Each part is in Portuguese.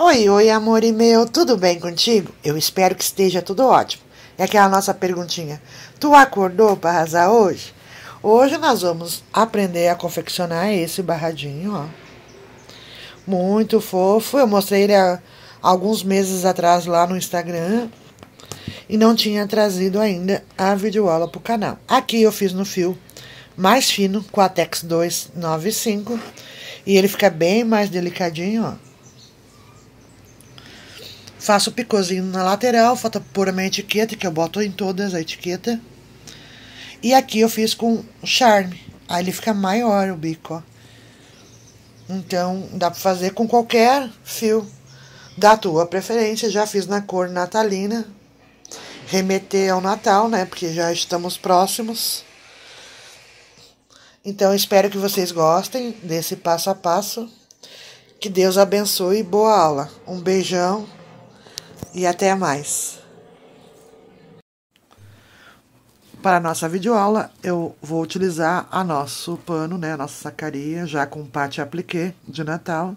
Oi, oi, amor e meu, tudo bem contigo? Eu espero que esteja tudo ótimo. É aquela nossa perguntinha: Tu acordou para arrasar hoje? Hoje nós vamos aprender a confeccionar esse barradinho, ó. Muito fofo. Eu mostrei ele há alguns meses atrás lá no Instagram e não tinha trazido ainda a videoaula pro canal. Aqui eu fiz no fio mais fino com a Tex 295 e ele fica bem mais delicadinho, ó. Faço o picôzinho na lateral, falta pôr a minha etiqueta, que eu boto em todas a etiqueta. E aqui eu fiz com charme. Aí ele fica maior o bico, ó. Então, dá pra fazer com qualquer fio da tua preferência. Já fiz na cor natalina. Remeter ao Natal, né? Porque já estamos próximos. Então, espero que vocês gostem desse passo a passo. Que Deus abençoe e boa aula. Um beijão e até mais. Para a nossa videoaula, eu vou utilizar a nosso pano, né, a nossa sacaria, já com pate aplique de Natal.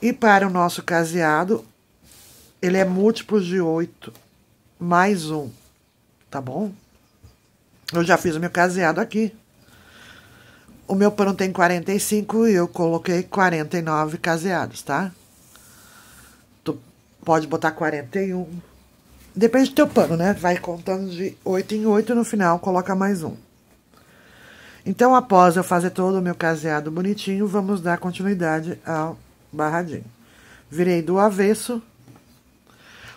E para o nosso caseado, ele é múltiplo de 8, mais um, tá bom? Eu já fiz o meu caseado aqui. O meu pano tem 45 e eu coloquei 49 caseados, tá? pode botar 41. Depende do teu pano, né? Vai contando de 8 em 8 no final coloca mais um. Então, após eu fazer todo o meu caseado bonitinho, vamos dar continuidade ao barradinho. Virei do avesso.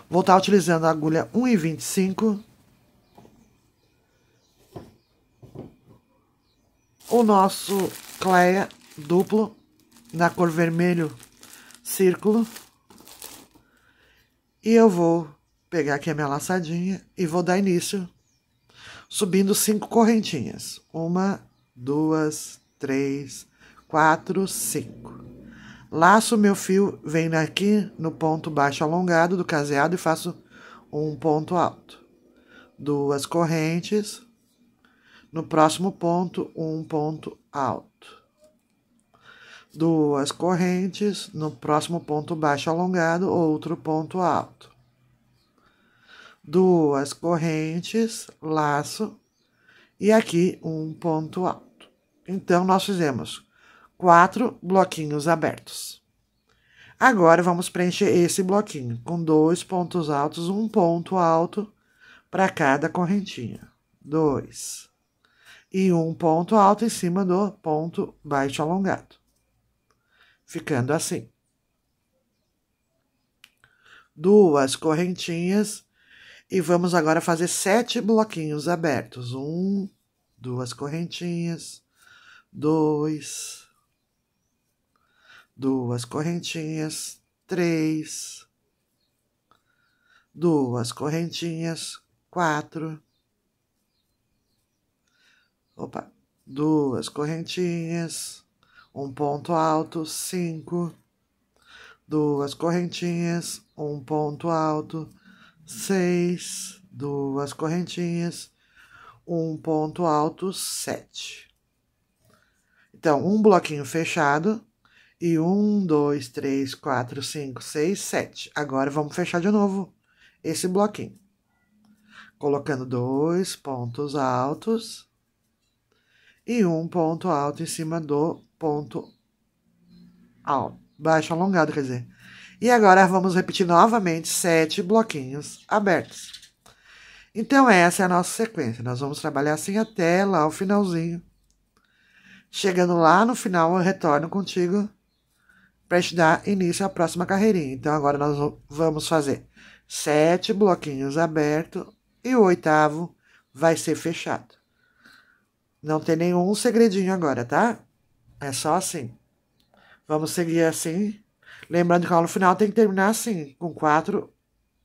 Vou estar tá utilizando a agulha 1,25. O nosso Cleia duplo, na cor vermelho, círculo. E eu vou pegar aqui a minha laçadinha e vou dar início subindo cinco correntinhas. Uma, duas, três, quatro, cinco. Laço meu fio, vem aqui no ponto baixo alongado do caseado e faço um ponto alto. Duas correntes. No próximo ponto, um ponto alto duas correntes, no próximo ponto baixo alongado, outro ponto alto. Duas correntes, laço, e aqui um ponto alto. Então, nós fizemos quatro bloquinhos abertos. Agora, vamos preencher esse bloquinho com dois pontos altos, um ponto alto para cada correntinha. Dois. E um ponto alto em cima do ponto baixo alongado ficando assim. Duas correntinhas e vamos agora fazer sete bloquinhos abertos. Um, duas correntinhas, dois, duas correntinhas, três, duas correntinhas, quatro, opa, duas correntinhas, um ponto alto, cinco, duas correntinhas, um ponto alto, seis, duas correntinhas, um ponto alto, sete. Então, um bloquinho fechado e um, dois, três, quatro, cinco, seis, sete. Agora vamos fechar de novo esse bloquinho, colocando dois pontos altos e um ponto alto em cima do ponto alto, baixo alongado, quer dizer. E agora vamos repetir novamente sete bloquinhos abertos. Então, essa é a nossa sequência. Nós vamos trabalhar assim até lá o finalzinho. Chegando lá no final, eu retorno contigo para te dar início à próxima carreirinha. Então, agora nós vamos fazer sete bloquinhos abertos e o oitavo vai ser fechado. Não tem nenhum segredinho agora, tá? É só assim. Vamos seguir assim. Lembrando que a aula final tem que terminar assim, com quatro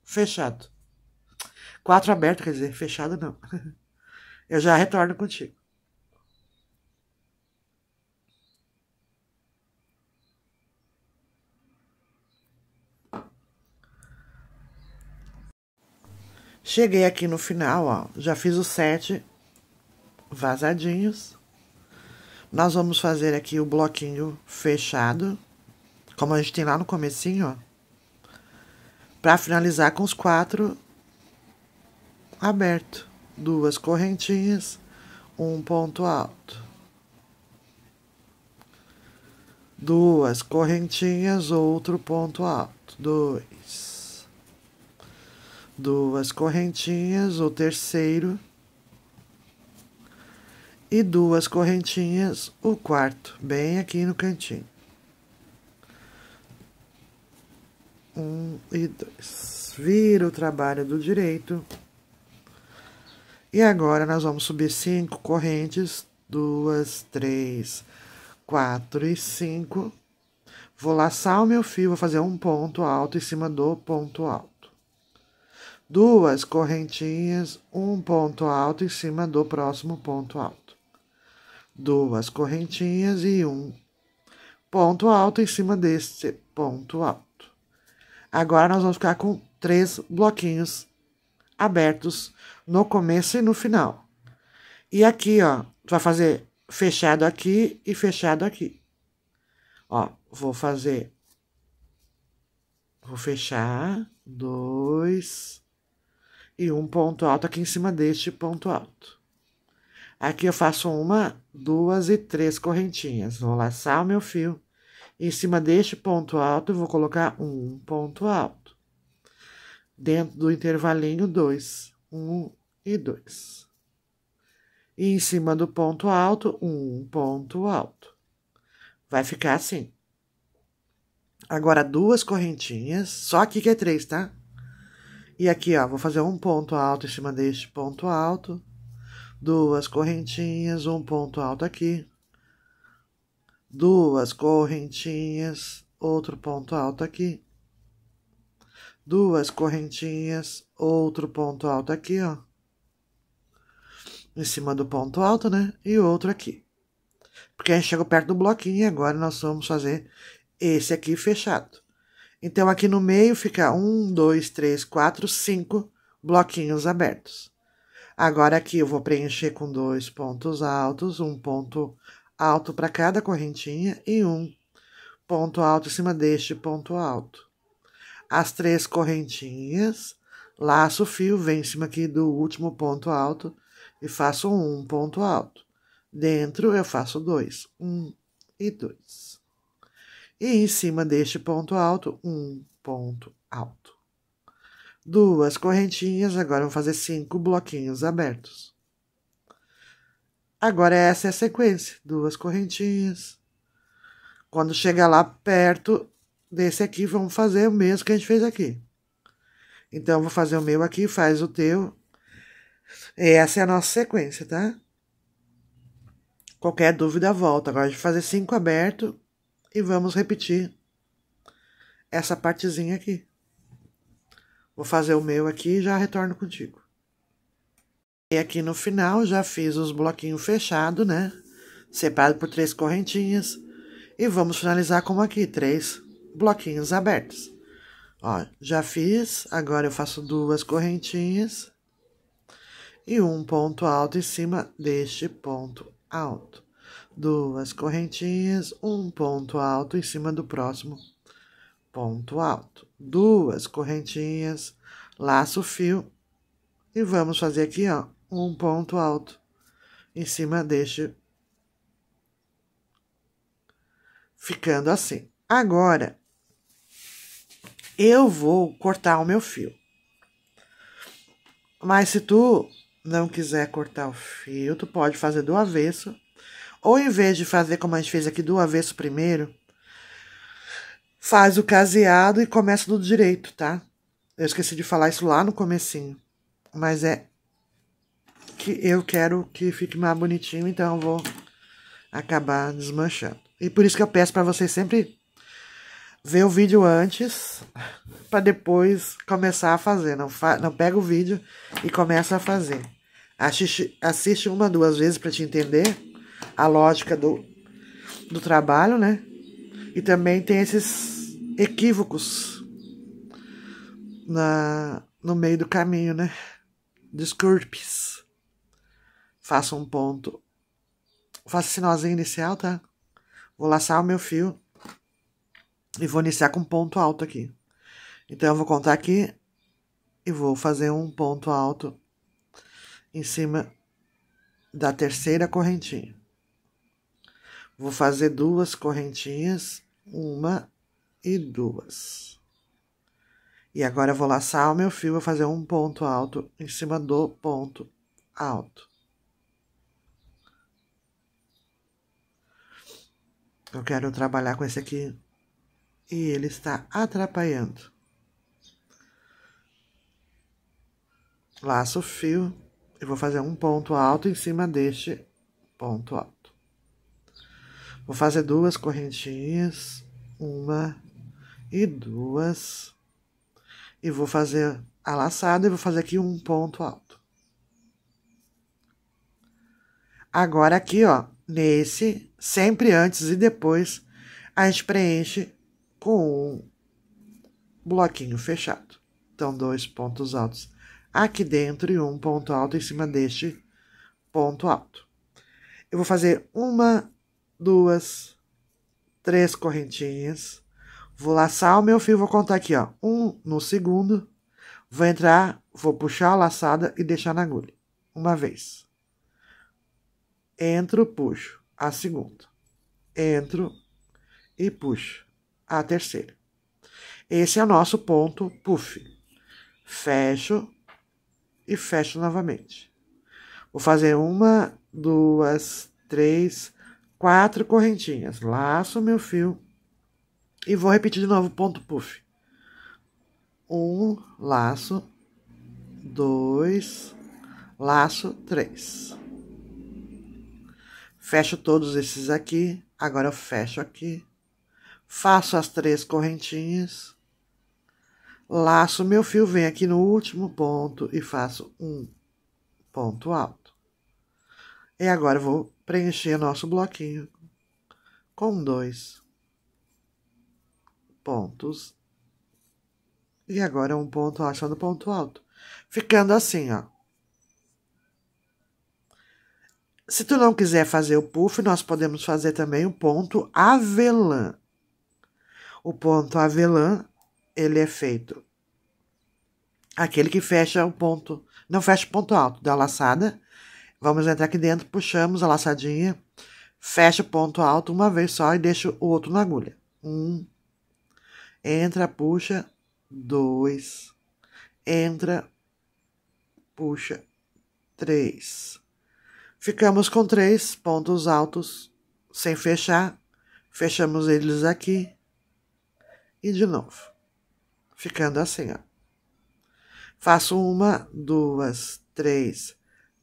fechado. Quatro aberto, quer dizer, fechado não. Eu já retorno contigo. Cheguei aqui no final, ó. Já fiz os sete vazadinhos. Nós vamos fazer aqui o bloquinho fechado, como a gente tem lá no comecinho, ó. Pra finalizar com os quatro aberto, duas correntinhas, um ponto alto. Duas correntinhas, outro ponto alto, dois. Duas correntinhas, o terceiro e duas correntinhas, o quarto, bem aqui no cantinho. Um e dois. Vira o trabalho do direito. E agora, nós vamos subir cinco correntes, duas, três, quatro e cinco. Vou laçar o meu fio, vou fazer um ponto alto em cima do ponto alto. Duas correntinhas, um ponto alto em cima do próximo ponto alto duas correntinhas e um ponto alto em cima desse ponto alto. Agora, nós vamos ficar com três bloquinhos abertos no começo e no final. E aqui, ó, tu vai fazer fechado aqui e fechado aqui. Ó, vou fazer... Vou fechar, dois, e um ponto alto aqui em cima deste ponto alto. Aqui eu faço uma, duas e três correntinhas. Vou laçar o meu fio. Em cima deste ponto alto, eu vou colocar um ponto alto. Dentro do intervalinho, dois. Um e dois. E em cima do ponto alto, um ponto alto. Vai ficar assim. Agora, duas correntinhas. Só aqui que é três, tá? E aqui, ó, vou fazer um ponto alto em cima deste ponto alto duas correntinhas, um ponto alto aqui, duas correntinhas, outro ponto alto aqui, duas correntinhas, outro ponto alto aqui, ó, em cima do ponto alto, né, e outro aqui. Porque a gente chegou perto do bloquinho e agora nós vamos fazer esse aqui fechado. Então, aqui no meio fica um, dois, três, quatro, cinco bloquinhos abertos. Agora aqui eu vou preencher com dois pontos altos, um ponto alto para cada correntinha e um ponto alto em cima deste ponto alto. As três correntinhas, laço o fio, venho em cima aqui do último ponto alto e faço um ponto alto. Dentro eu faço dois, um e dois. E em cima deste ponto alto, um ponto alto duas correntinhas, agora vou fazer cinco bloquinhos abertos. Agora essa é a sequência, duas correntinhas. Quando chegar lá perto desse aqui, vamos fazer o mesmo que a gente fez aqui. Então, vou fazer o meu aqui, faz o teu. Essa é a nossa sequência, tá? Qualquer dúvida, volta. Agora, a gente fazer cinco aberto e vamos repetir essa partezinha aqui. Vou fazer o meu aqui e já retorno contigo. E aqui no final já fiz os bloquinhos fechados, né? Separado por três correntinhas. E vamos finalizar como aqui, três bloquinhos abertos. Ó, já fiz, agora eu faço duas correntinhas e um ponto alto em cima deste ponto alto. Duas correntinhas, um ponto alto em cima do próximo ponto alto duas correntinhas, laço o fio e vamos fazer aqui, ó, um ponto alto em cima deste, ficando assim. Agora, eu vou cortar o meu fio. Mas se tu não quiser cortar o fio, tu pode fazer do avesso. Ou em vez de fazer como a gente fez aqui do avesso primeiro, faz o caseado e começa do direito, tá? Eu esqueci de falar isso lá no comecinho, mas é que eu quero que fique mais bonitinho, então eu vou acabar desmanchando. E por isso que eu peço para vocês sempre ver o vídeo antes para depois começar a fazer. Não, fa não pega o vídeo e começa a fazer. Assiste, assiste uma, duas vezes para te entender a lógica do, do trabalho, né? E também tem esses equívocos na, no meio do caminho, né? Desculpes. Faço um ponto. Faço sinalzinho inicial, tá? Vou laçar o meu fio. E vou iniciar com um ponto alto aqui. Então, eu vou contar aqui e vou fazer um ponto alto em cima da terceira correntinha. Vou fazer duas correntinhas, uma e duas. E agora vou laçar o meu fio, vou fazer um ponto alto em cima do ponto alto. Eu quero trabalhar com esse aqui e ele está atrapalhando. Laço o fio e vou fazer um ponto alto em cima deste ponto alto. Vou fazer duas correntinhas, uma e duas. E vou fazer a laçada e vou fazer aqui um ponto alto. Agora aqui, ó, nesse, sempre antes e depois, a gente preenche com um bloquinho fechado. Então, dois pontos altos aqui dentro e um ponto alto em cima deste ponto alto. Eu vou fazer uma duas, três correntinhas. Vou laçar o meu fio, vou contar aqui, ó. Um no segundo. Vou entrar, vou puxar a laçada e deixar na agulha. Uma vez. Entro, puxo. A segunda. Entro e puxo. A terceira. Esse é o nosso ponto puff. Fecho e fecho novamente. Vou fazer uma, duas, três, quatro correntinhas. Laço meu fio e vou repetir de novo ponto puff. Um laço, dois, laço, três. Fecho todos esses aqui, agora eu fecho aqui, faço as três correntinhas, laço meu fio, venho aqui no último ponto e faço um ponto alto. E agora eu vou preencher nosso bloquinho com dois pontos. E agora um ponto acha ponto alto. Ficando assim, ó. Se tu não quiser fazer o puff, nós podemos fazer também o ponto avelã. O ponto avelã, ele é feito aquele que fecha o ponto, não fecha o ponto alto da laçada Vamos entrar aqui dentro, puxamos a laçadinha, fecha o ponto alto uma vez só e deixa o outro na agulha. Um, entra, puxa, dois, entra, puxa, três. Ficamos com três pontos altos sem fechar, fechamos eles aqui e de novo, ficando assim, ó. Faço uma, duas, três,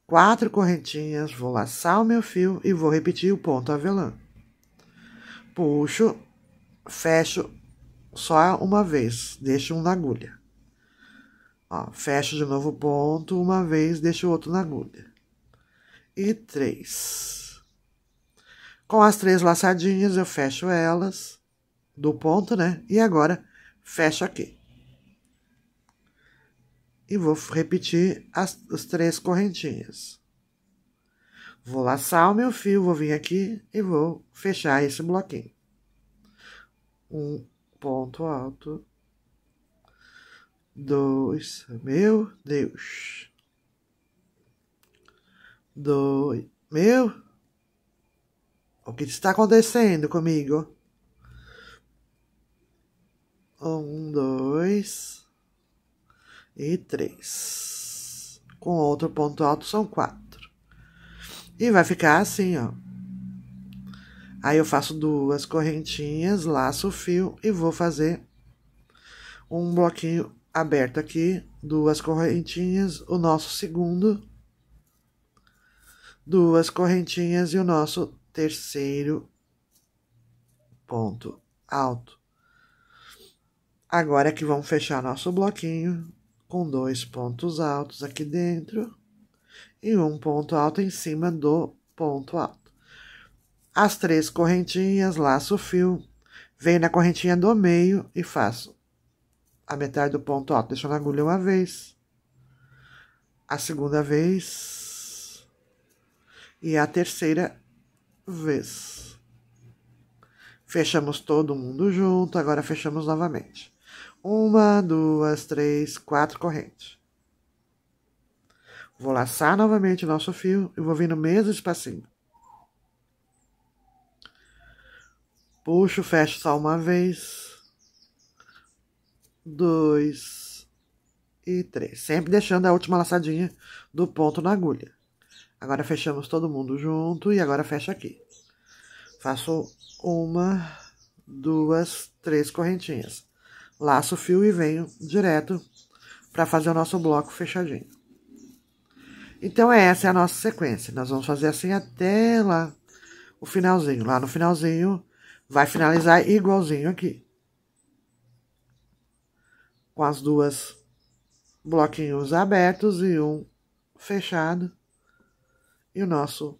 quatro correntinhas, vou laçar o meu fio e vou repetir o ponto avelã. Puxo, fecho só uma vez, deixo um na agulha. Ó, fecho de novo o ponto, uma vez, deixo o outro na agulha. E três. Com as três laçadinhas, eu fecho elas do ponto, né? E agora, fecho aqui e vou repetir as, as três correntinhas. Vou laçar o meu fio, vou vir aqui e vou fechar esse bloquinho. Um ponto alto. Dois, meu Deus. Dois, meu. O que está acontecendo comigo? Um, dois, e 3. Com outro ponto alto são 4. E vai ficar assim, ó. Aí eu faço duas correntinhas, laço o fio e vou fazer um bloquinho aberto aqui, duas correntinhas, o nosso segundo, duas correntinhas e o nosso terceiro ponto alto. Agora é que vamos fechar nosso bloquinho com dois pontos altos aqui dentro e um ponto alto em cima do ponto alto. As três correntinhas, laço o fio, venho na correntinha do meio e faço a metade do ponto alto, deixando a agulha uma vez, a segunda vez e a terceira vez. Fechamos todo mundo junto, agora fechamos novamente. Uma, duas, três, quatro correntes. Vou laçar novamente o nosso fio e vou vir no mesmo espacinho. Puxo, fecho só uma vez. Dois e três. Sempre deixando a última laçadinha do ponto na agulha. Agora fechamos todo mundo junto e agora fecha aqui. Faço uma, duas, três correntinhas laço o fio e venho direto para fazer o nosso bloco fechadinho. Então, essa é a nossa sequência. Nós vamos fazer assim até lá o finalzinho. Lá no finalzinho, vai finalizar igualzinho aqui. Com as duas bloquinhos abertos e um fechado. E o nosso...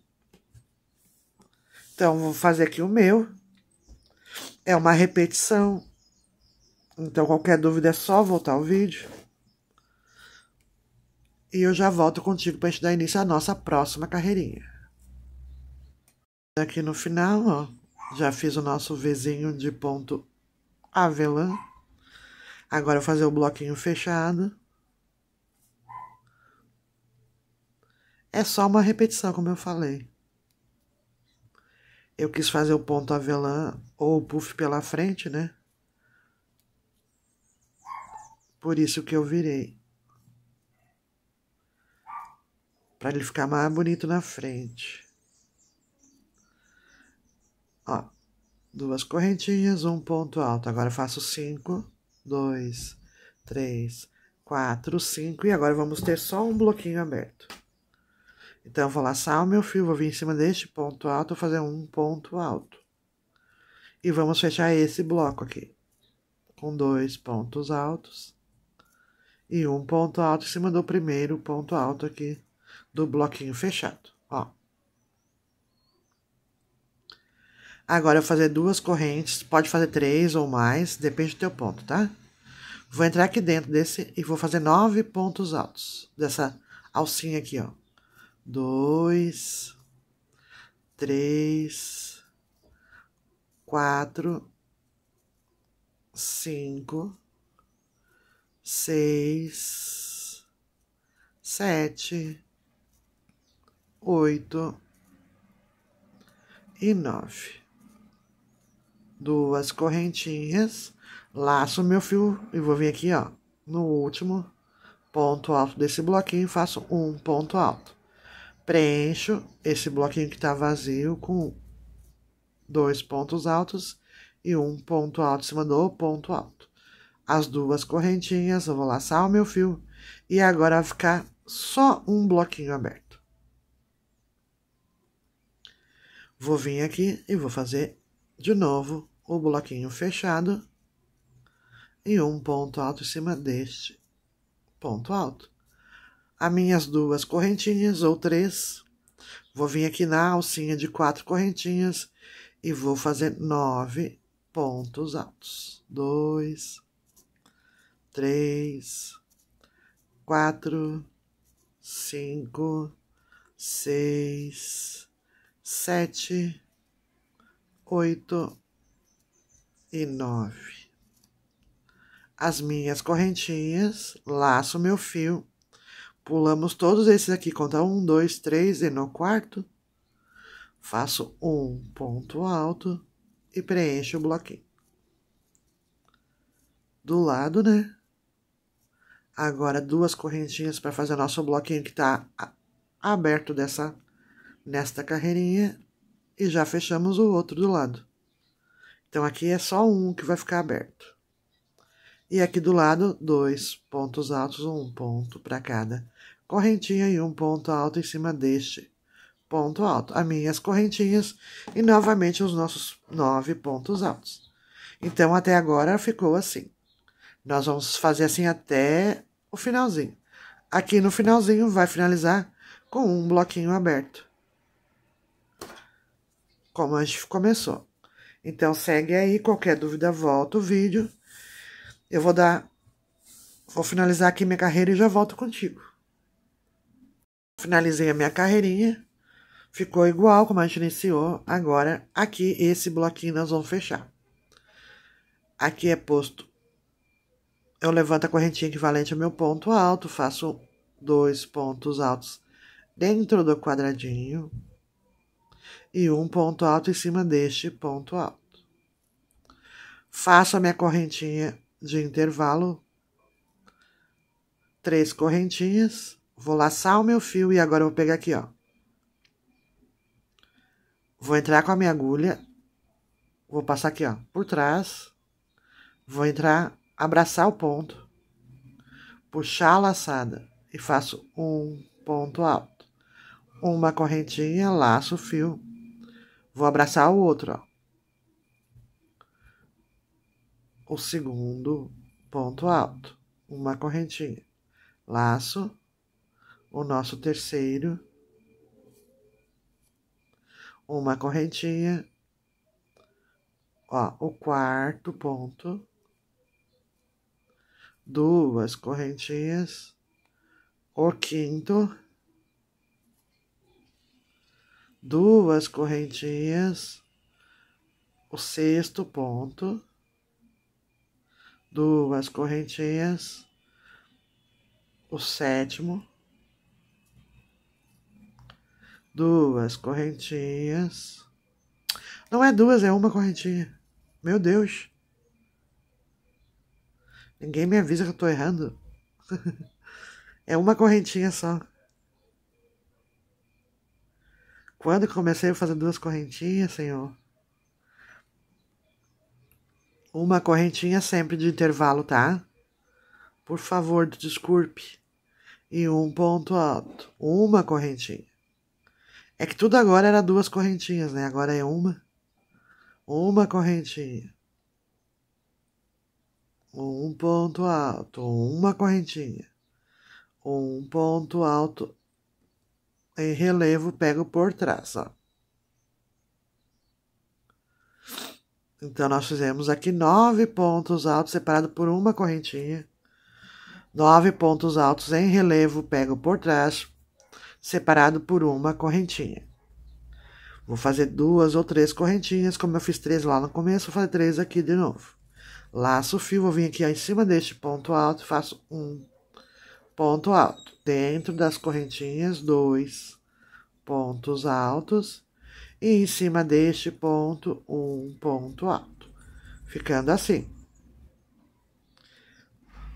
Então, vou fazer aqui o meu. É uma repetição então qualquer dúvida é só voltar ao vídeo. E eu já volto contigo para a gente dar início à nossa próxima carreirinha. Aqui no final, ó, já fiz o nosso vizinho de ponto avelã. Agora eu vou fazer o bloquinho fechado. É só uma repetição, como eu falei. Eu quis fazer o ponto avelã ou o puff pela frente, né? Por isso que eu virei. Para ele ficar mais bonito na frente. Ó, duas correntinhas, um ponto alto. Agora faço cinco, dois, três, quatro, cinco. E agora vamos ter só um bloquinho aberto. Então, vou laçar o meu fio, vou vir em cima deste ponto alto, fazer um ponto alto. E vamos fechar esse bloco aqui, com dois pontos altos e um ponto alto em cima do primeiro ponto alto aqui do bloquinho fechado, ó. Agora, eu vou fazer duas correntes, pode fazer três ou mais, depende do teu ponto, tá? Vou entrar aqui dentro desse e vou fazer nove pontos altos dessa alcinha aqui, ó. Dois, três, quatro, cinco, seis, sete, oito e nove. Duas correntinhas, laço meu fio e vou vir aqui, ó, no último ponto alto desse bloquinho, faço um ponto alto. Preencho esse bloquinho que tá vazio com dois pontos altos e um ponto alto em cima do ponto alto. As duas correntinhas, eu vou laçar o meu fio e agora vai ficar só um bloquinho aberto. Vou vir aqui e vou fazer de novo o bloquinho fechado e um ponto alto em cima deste ponto alto. As minhas duas correntinhas ou três, vou vir aqui na alcinha de quatro correntinhas e vou fazer nove pontos altos. Dois, três, quatro, cinco, seis, sete, oito e nove. As minhas correntinhas, laço meu fio, pulamos todos esses aqui, conta um, dois, três e no quarto, faço um ponto alto e preencho o bloquinho do lado, né? agora duas correntinhas para fazer nosso bloquinho que está aberto dessa nesta carreirinha e já fechamos o outro do lado. Então aqui é só um que vai ficar aberto. E aqui do lado, dois pontos altos, um ponto para cada correntinha e um ponto alto em cima deste ponto alto. As minhas correntinhas e novamente os nossos nove pontos altos. Então até agora ficou assim. Nós vamos fazer assim até o finalzinho. Aqui no finalzinho vai finalizar com um bloquinho aberto. Como a gente começou. Então, segue aí. Qualquer dúvida, volta o vídeo. Eu vou dar... Vou finalizar aqui minha carreira e já volto contigo. Finalizei a minha carreirinha. Ficou igual como a gente iniciou. Agora, aqui, esse bloquinho nós vamos fechar. Aqui é posto eu levanto a correntinha equivalente ao meu ponto alto, faço dois pontos altos dentro do quadradinho e um ponto alto em cima deste ponto alto. Faço a minha correntinha de intervalo, três correntinhas, vou laçar o meu fio e agora eu vou pegar aqui, ó. Vou entrar com a minha agulha, vou passar aqui, ó, por trás, vou entrar abraçar o ponto, puxar a laçada e faço um ponto alto, uma correntinha, laço o fio, vou abraçar o outro, ó. O segundo ponto alto, uma correntinha, laço, o nosso terceiro, uma correntinha, ó, o quarto ponto, duas correntinhas, o quinto, duas correntinhas, o sexto ponto, duas correntinhas, o sétimo, duas correntinhas. Não é duas, é uma correntinha. Meu Deus! Ninguém me avisa que eu tô errando. é uma correntinha só. Quando comecei a fazer duas correntinhas, Senhor? Uma correntinha sempre de intervalo, tá? Por favor, desculpe. E um ponto alto. Uma correntinha. É que tudo agora era duas correntinhas, né? Agora é uma. Uma correntinha um ponto alto, uma correntinha, um ponto alto em relevo pego por trás, ó. Então, nós fizemos aqui nove pontos altos separados por uma correntinha. Nove pontos altos em relevo pego por trás, separado por uma correntinha. Vou fazer duas ou três correntinhas, como eu fiz três lá no começo, vou fazer três aqui de novo. Laço o fio, vou vir aqui ó, em cima deste ponto alto, faço um ponto alto. Dentro das correntinhas, dois pontos altos. E em cima deste ponto, um ponto alto. Ficando assim.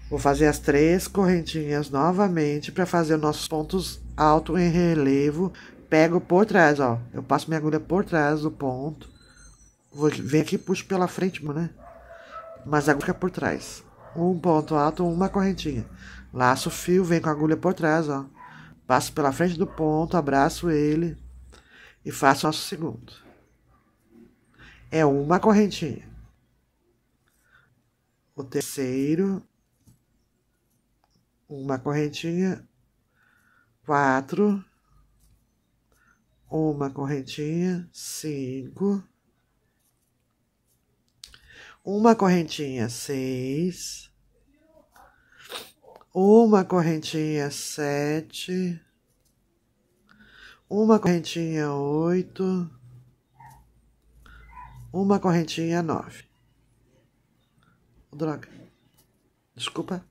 Vou fazer as três correntinhas novamente para fazer nossos pontos altos em relevo. Pego por trás, ó. Eu passo minha agulha por trás do ponto. Vou, vem aqui e puxo pela frente, né? mas a agulha por trás. Um ponto alto, uma correntinha. Laço o fio, vem com a agulha por trás, ó. Passo pela frente do ponto, abraço ele e faço nosso segundo. É uma correntinha. O terceiro, uma correntinha, quatro, uma correntinha, cinco uma correntinha seis, uma correntinha sete, uma correntinha oito, uma correntinha nove. Droga, desculpa.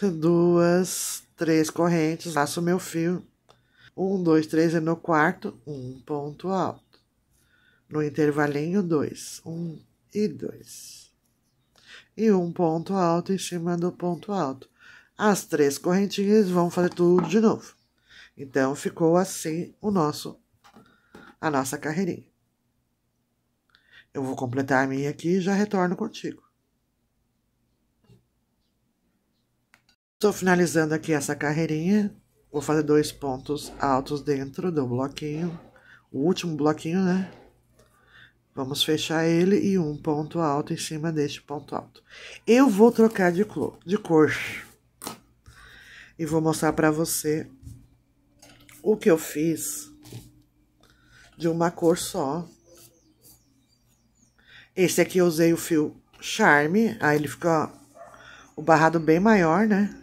Duas, três correntes, laço meu fio. Um, dois, três é e no quarto, um ponto alto. No intervalinho, dois. Um, e 2. E um ponto alto em cima do ponto alto. As três correntinhas vão fazer tudo de novo. Então, ficou assim o nosso, a nossa carreirinha. Eu vou completar a minha aqui e já retorno contigo. Estou finalizando aqui essa carreirinha. Vou fazer dois pontos altos dentro do bloquinho. O último bloquinho, né? Vamos fechar ele e um ponto alto em cima deste ponto alto. Eu vou trocar de cor, de cor. E vou mostrar para você o que eu fiz de uma cor só. Esse aqui eu usei o fio Charme, aí ele ficou o barrado bem maior, né?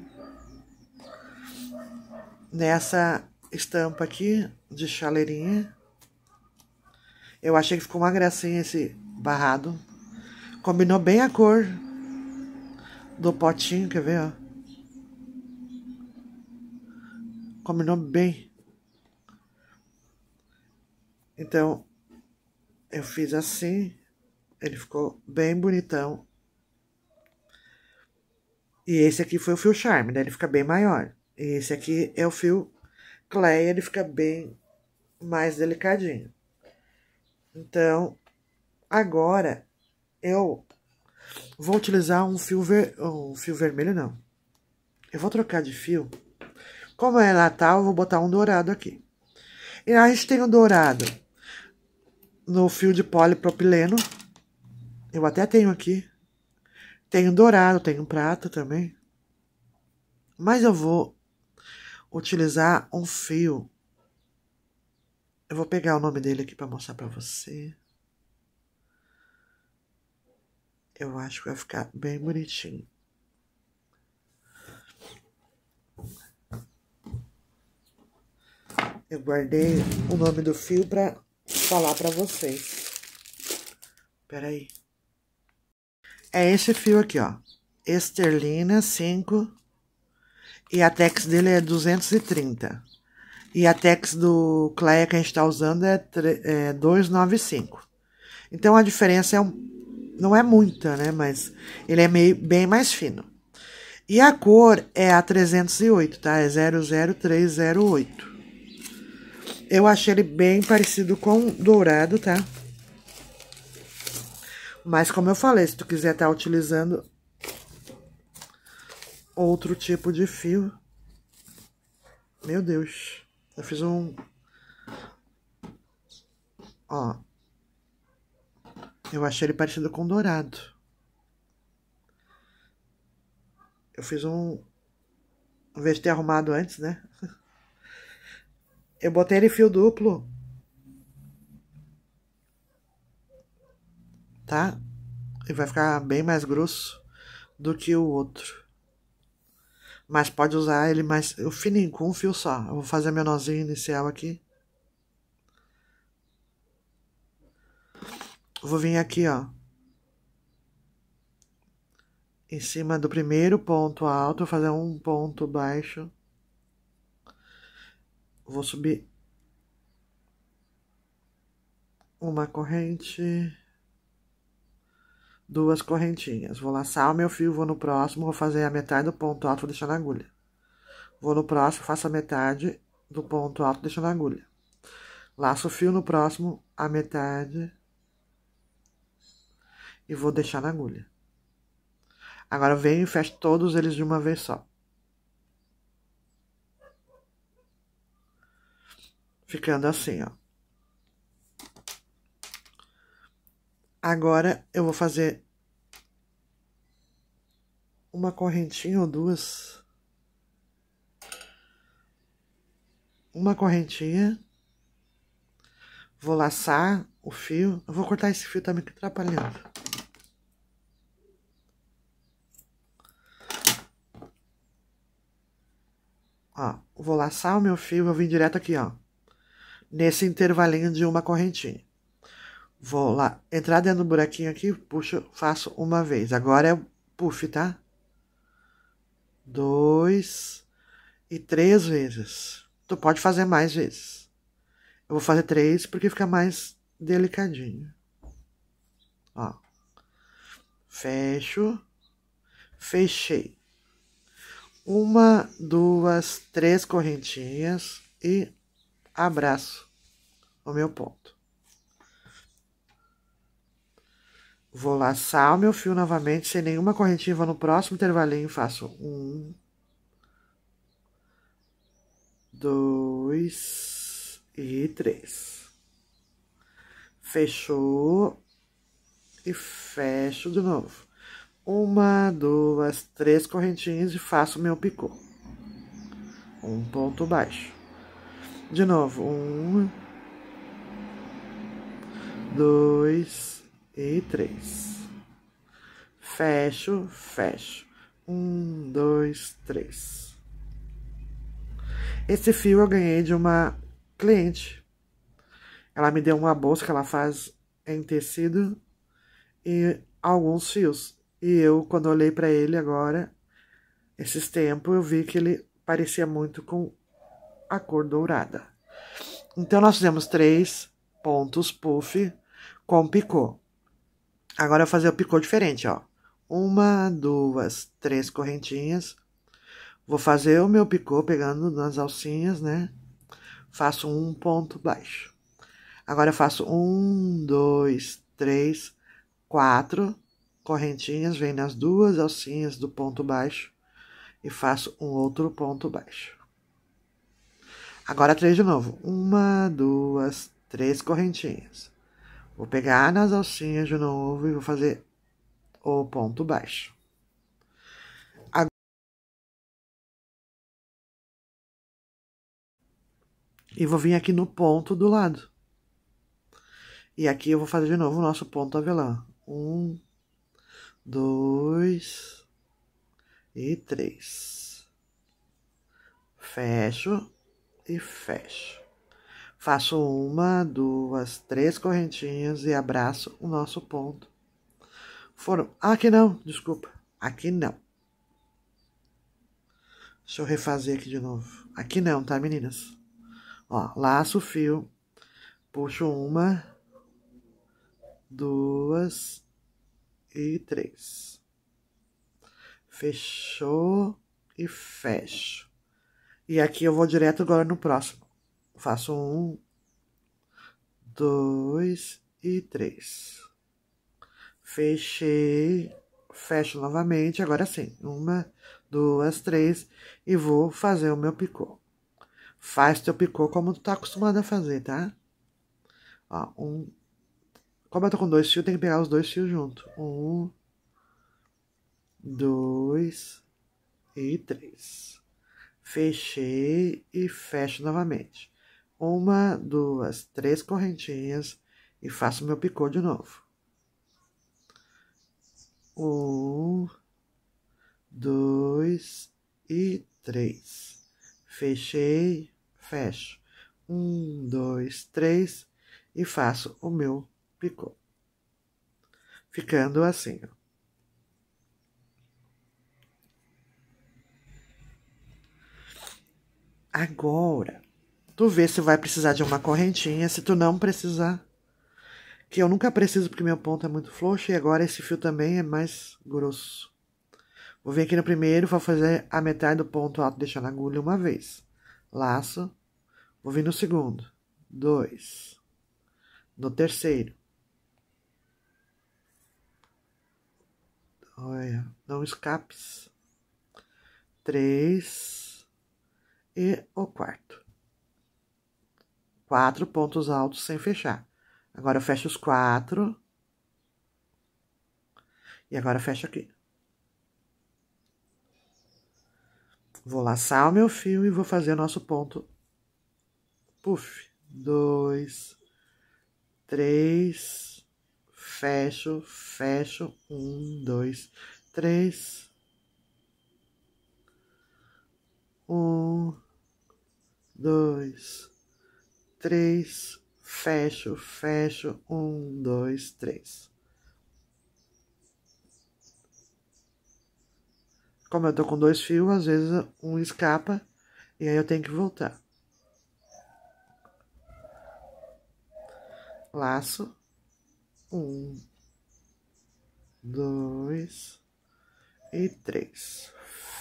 Nessa estampa aqui de chaleirinha. Eu achei que ficou uma gracinha esse barrado. Combinou bem a cor do potinho, quer ver, ó. Combinou bem. Então, eu fiz assim. Ele ficou bem bonitão. E esse aqui foi o fio charme, né? Ele fica bem maior. E esse aqui é o fio Clay, ele fica bem mais delicadinho. Então, agora eu vou utilizar um fio, ver, um fio vermelho, não. Eu vou trocar de fio. Como é Natal, eu vou botar um dourado aqui. E a gente tem o um dourado no fio de polipropileno. Eu até tenho aqui. Tenho dourado, tenho prata também. Mas eu vou utilizar um fio eu vou pegar o nome dele aqui para mostrar para você. Eu acho que vai ficar bem bonitinho. Eu guardei o nome do fio para falar para vocês. Peraí. É esse fio aqui, ó. Esterlina 5. E a tex dele é 230. E a tex do Cleia que a gente está usando é, é 295. Então a diferença é um, não é muita, né? Mas ele é meio, bem mais fino. E a cor é a 308, tá? É 00308. Eu achei ele bem parecido com dourado, tá? Mas como eu falei, se tu quiser estar tá utilizando outro tipo de fio, meu Deus. Eu fiz um. Ó. Eu achei ele parecido com dourado. Eu fiz um. Em vez de ter arrumado antes, né? Eu botei ele fio duplo. Tá? E vai ficar bem mais grosso do que o outro mas pode usar ele mais fininho, com um fio só. Eu vou fazer menorzinha inicial aqui. Vou vir aqui, ó. Em cima do primeiro ponto alto, fazer um ponto baixo. Vou subir uma corrente duas correntinhas. Vou laçar o meu fio, vou no próximo, vou fazer a metade do ponto alto, vou deixar na agulha. Vou no próximo, faço a metade do ponto alto, deixo na agulha. Laço o fio no próximo, a metade, e vou deixar na agulha. Agora, venho e fecho todos eles de uma vez só. Ficando assim, ó. Agora eu vou fazer uma correntinha ou duas. Uma correntinha. Vou laçar o fio. Eu vou cortar esse fio também tá que atrapalhando. Ó, vou laçar o meu fio, eu vim direto aqui, ó. Nesse intervalinho de uma correntinha. Vou lá, entrar dentro do buraquinho aqui, puxo, faço uma vez. Agora é puff, tá? Dois e três vezes. Tu pode fazer mais vezes. Eu vou fazer três porque fica mais delicadinho. Ó. Fecho. Fechei. Uma, duas, três correntinhas e abraço o meu ponto. Vou laçar o meu fio novamente sem nenhuma correntinha. Vou no próximo intervalinho, faço um, dois e três. Fechou e fecho de novo. Uma, duas, três correntinhas e faço meu picô. Um ponto baixo. De novo, um, dois, e três. Fecho, fecho. Um, dois, três. Esse fio eu ganhei de uma cliente. Ela me deu uma bolsa que ela faz em tecido e alguns fios. E eu, quando olhei para ele agora, esses tempos, eu vi que ele parecia muito com a cor dourada. Então, nós fizemos três pontos puff com picô. Agora fazer o picô diferente, ó. Uma, duas, três correntinhas. Vou fazer o meu picô pegando nas alcinhas, né? Faço um ponto baixo. Agora faço um, dois, três, quatro correntinhas. Vem nas duas alcinhas do ponto baixo. E faço um outro ponto baixo. Agora três de novo. Uma, duas, três correntinhas. Vou pegar nas alcinhas de novo e vou fazer o ponto baixo. e vou vir aqui no ponto do lado. E aqui eu vou fazer de novo o nosso ponto avelã. Um, dois e três. Fecho e fecho. Faço uma, duas, três correntinhas e abraço o nosso ponto. Foram. Aqui ah, não, desculpa. Aqui não. Deixa eu refazer aqui de novo. Aqui não, tá, meninas? Ó, laço o fio, puxo uma, duas e três. Fechou e fecho. E aqui eu vou direto agora no próximo faço um, dois e três. Fechei, fecho novamente, agora sim. Uma, duas, três e vou fazer o meu picô. Faz teu picô como tu tá acostumado a fazer, tá? Ó, um. Como eu tô com dois fios, tem que pegar os dois fios junto. Um, dois e três. Fechei e fecho novamente uma, duas, três correntinhas e faço meu picô de novo. Um, dois e três. Fechei, fecho. Um, dois, três e faço o meu picô. Ficando assim, ó. Agora, Tu vê se vai precisar de uma correntinha, se tu não precisar. Que eu nunca preciso porque meu ponto é muito frouxo e agora esse fio também é mais grosso. Vou vir aqui no primeiro, vou fazer a metade do ponto alto deixando a agulha uma vez. Laço. Vou vir no segundo. Dois. No terceiro. Olha, não escapes. Três. E o quarto quatro pontos altos sem fechar. Agora, eu fecho os quatro. E agora, fecho aqui. Vou laçar o meu fio e vou fazer o nosso ponto. Puff. Dois. Três. Fecho, fecho. Um, dois, três. Um. Dois três, fecho, fecho, um, dois, três. Como eu tô com dois fios, às vezes um escapa e aí eu tenho que voltar. Laço, um, dois e três.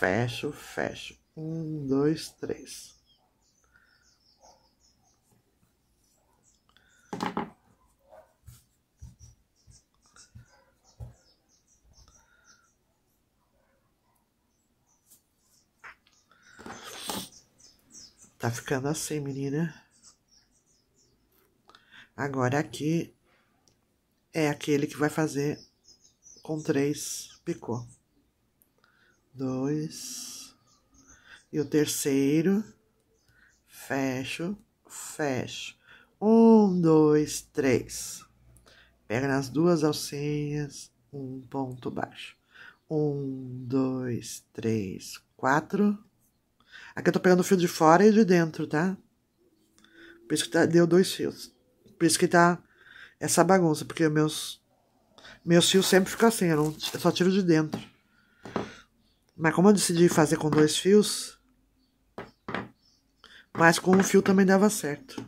Fecho, fecho, um, dois, três. Tá ficando assim, menina. Agora aqui é aquele que vai fazer com três picô. Dois. E o terceiro, fecho, fecho. Um, dois, três. Pega nas duas alcinhas, um ponto baixo. Um, dois, três, quatro. Aqui eu tô pegando o fio de fora e de dentro, tá? Por isso que tá, deu dois fios. Por isso que tá essa bagunça, porque meus, meus fios sempre ficam assim, eu, não, eu só tiro de dentro. Mas como eu decidi fazer com dois fios, mas com um fio também dava certo.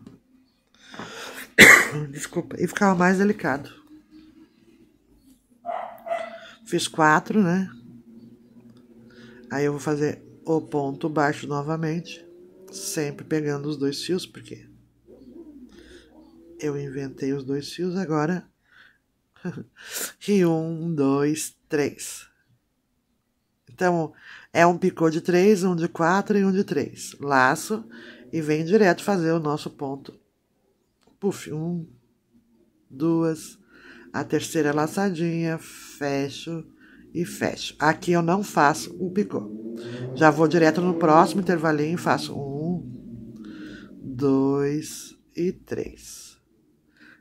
Desculpa, e ficava mais delicado. Fiz quatro, né? Aí eu vou fazer o ponto baixo novamente, sempre pegando os dois fios, porque eu inventei os dois fios agora. e um, dois, três. Então, é um picô de três, um de quatro e um de três. Laço e vem direto fazer o nosso ponto. Puf, um, duas, a terceira laçadinha, fecho e fecho. Aqui eu não faço um picô. Já vou direto no próximo intervalinho e faço um, dois e três.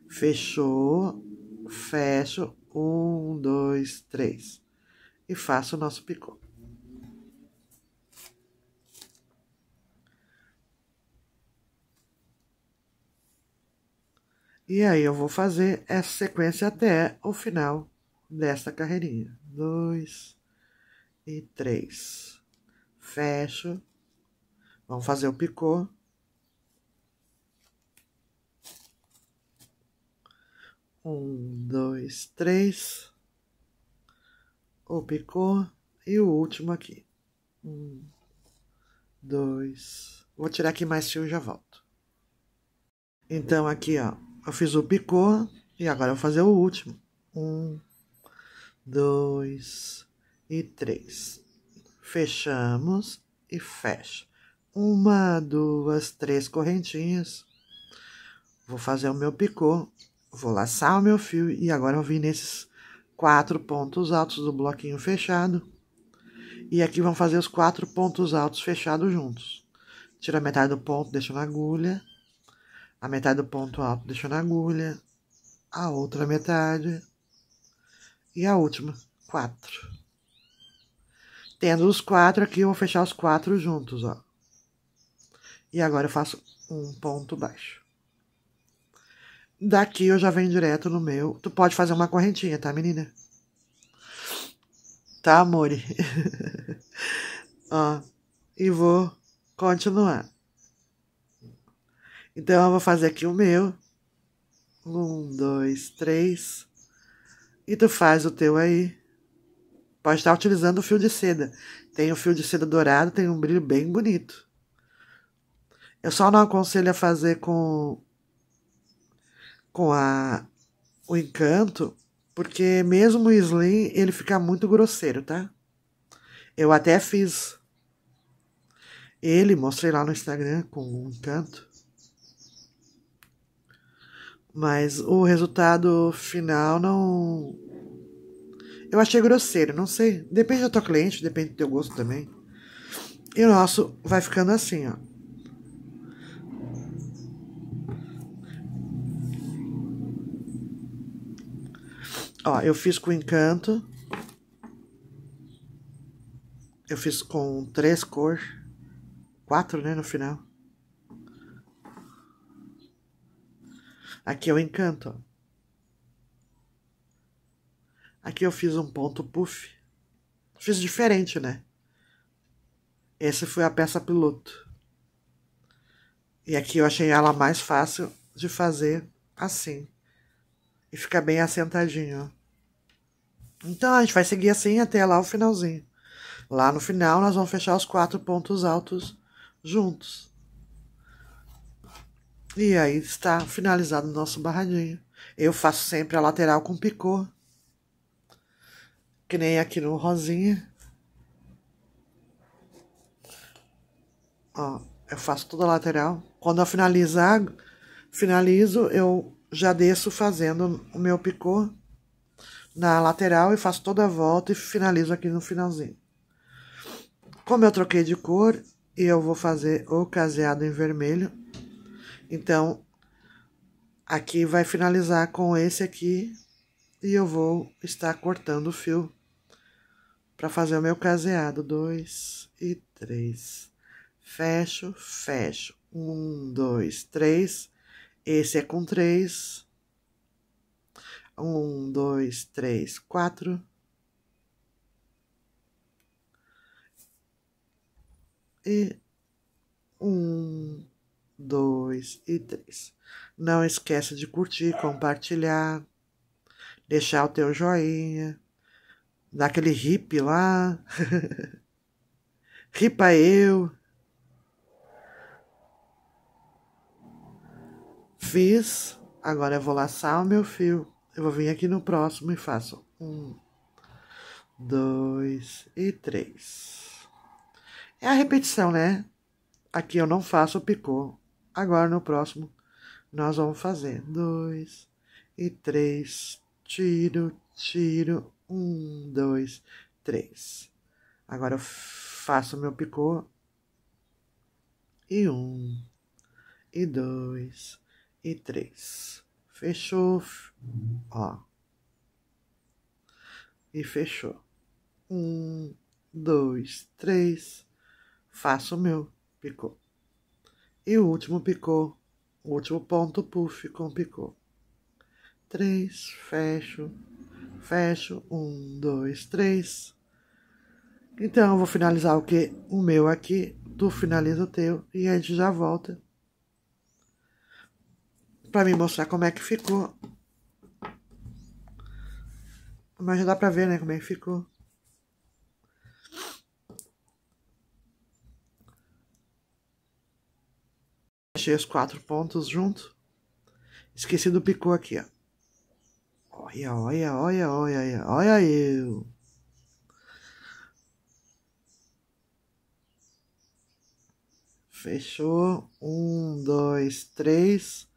Fechou, fecho, um, dois, três. E faço o nosso picô. E aí eu vou fazer essa sequência até o final desta carreirinha dois e três. Fecho. Vamos fazer o picô. Um, dois, três. O picô e o último aqui. Um, dois. Vou tirar aqui mais fio e já volto. Então, aqui, ó, eu fiz o picô e agora eu vou fazer o último. Um, dois e três. Fechamos e fecha. Uma, duas, três correntinhas. Vou fazer o meu picô, vou laçar o meu fio e agora eu vim nesses quatro pontos altos do bloquinho fechado. E aqui vão fazer os quatro pontos altos fechados juntos. Tira a metade do ponto, deixa na agulha. A metade do ponto alto, deixa na agulha. A outra metade, e a última, quatro. Tendo os quatro aqui, eu vou fechar os quatro juntos, ó. E agora eu faço um ponto baixo. Daqui eu já venho direto no meu. Tu pode fazer uma correntinha, tá, menina? Tá, amore? ó, e vou continuar. Então, eu vou fazer aqui o meu. Um, dois, três e tu faz o teu aí. Pode estar utilizando o fio de seda. Tem o fio de seda dourado, tem um brilho bem bonito. Eu só não aconselho a fazer com com a o encanto, porque mesmo o slim, ele fica muito grosseiro, tá? Eu até fiz ele, mostrei lá no Instagram com um encanto. Mas o resultado final não. Eu achei grosseiro, não sei. Depende da tua cliente, depende do teu gosto também. E o nosso vai ficando assim, ó. Ó, eu fiz com encanto. Eu fiz com três cores. Quatro, né, no final. Aqui eu é encanto. Aqui eu fiz um ponto puff. Fiz diferente, né? Essa foi a peça piloto. E aqui eu achei ela mais fácil de fazer assim. E fica bem assentadinho, Então, a gente vai seguir assim até lá o finalzinho. Lá no final, nós vamos fechar os quatro pontos altos juntos. E aí está finalizado o nosso barradinho. Eu faço sempre a lateral com picô. Que nem aqui no rosinha. Ó, eu faço toda a lateral. Quando eu finalizar, finalizo, eu já desço fazendo o meu picô na lateral e faço toda a volta e finalizo aqui no finalzinho. Como eu troquei de cor, e eu vou fazer o caseado em vermelho, então, aqui vai finalizar com esse aqui e eu vou estar cortando o fio para fazer o meu caseado. Dois e três. Fecho, fecho. Um, dois, três. Esse é com três. Um, dois, três, quatro. E um, 2 e 3. Não esqueça de curtir, compartilhar, deixar o teu joinha, dar aquele hip lá. Ripa eu. Fiz, agora eu vou laçar o meu fio. Eu vou vir aqui no próximo e faço um, dois e três. É a repetição, né? Aqui eu não faço o picô, Agora no próximo, nós vamos fazer dois e três, tiro, tiro, um, dois, três. Agora eu faço meu picô e um, e dois, e três. Fechou, ó. E fechou. Um, dois, três. Faço o meu picô. E o último picô, o último ponto puff com picô. Três, fecho, fecho, um, dois, três. Então, eu vou finalizar o que? O meu aqui, tu finaliza o teu e a gente já volta. Pra me mostrar como é que ficou. Mas já dá pra ver, né, como é que ficou. achei os quatro pontos junto. Esqueci do picô aqui, ó. Olha, olha, olha, olha, olha eu. Fechou. Um, dois, três.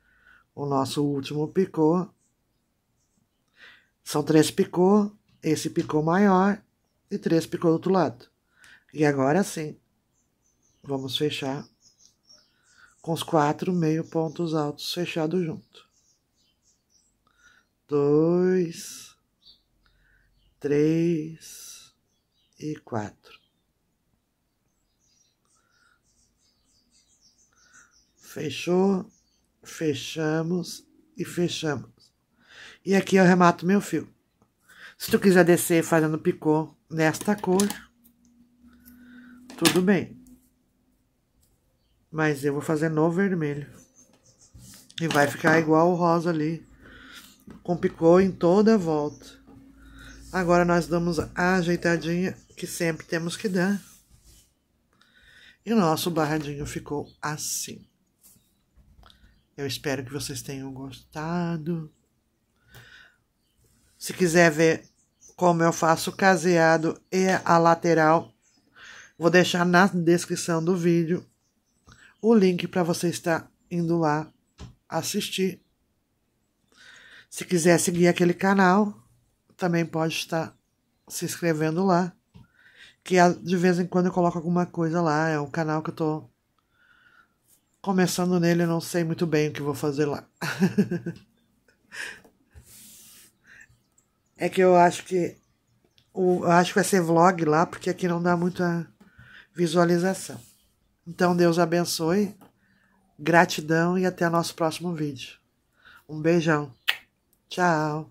O nosso último picô. São três picô. Esse picô maior e três picô do outro lado. E agora sim, vamos fechar com os quatro meio pontos altos fechados junto. Dois, três e quatro. Fechou, fechamos e fechamos. E aqui eu remato meu fio. Se tu quiser descer fazendo picô nesta cor, tudo bem. Mas eu vou fazer no vermelho. E vai ficar igual o rosa ali. Com picô em toda a volta. Agora nós damos a ajeitadinha que sempre temos que dar. E o nosso barradinho ficou assim. Eu espero que vocês tenham gostado. Se quiser ver como eu faço o caseado e a lateral, vou deixar na descrição do vídeo o link para você estar indo lá assistir. Se quiser seguir aquele canal, também pode estar se inscrevendo lá. Que de vez em quando eu coloco alguma coisa lá. É um canal que eu tô começando nele, eu não sei muito bem o que vou fazer lá. é que eu acho que. Eu acho que vai ser vlog lá, porque aqui não dá muita visualização. Então Deus abençoe, gratidão e até nosso próximo vídeo. Um beijão. Tchau.